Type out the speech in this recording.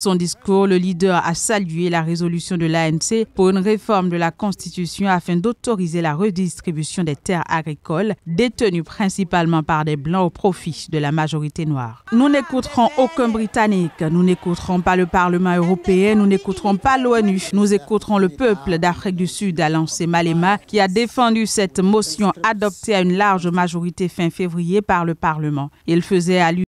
Son discours, le leader a salué la résolution de l'ANC pour une réforme de la Constitution afin d'autoriser la redistribution des terres agricoles détenues principalement par des Blancs au profit de la majorité noire. Nous n'écouterons aucun Britannique, nous n'écouterons pas le Parlement européen, nous n'écouterons pas l'ONU, nous écouterons le peuple d'Afrique du Sud, a lancé Malema, qui a défendu cette motion adoptée à une large majorité fin février par le Parlement. Il faisait allusion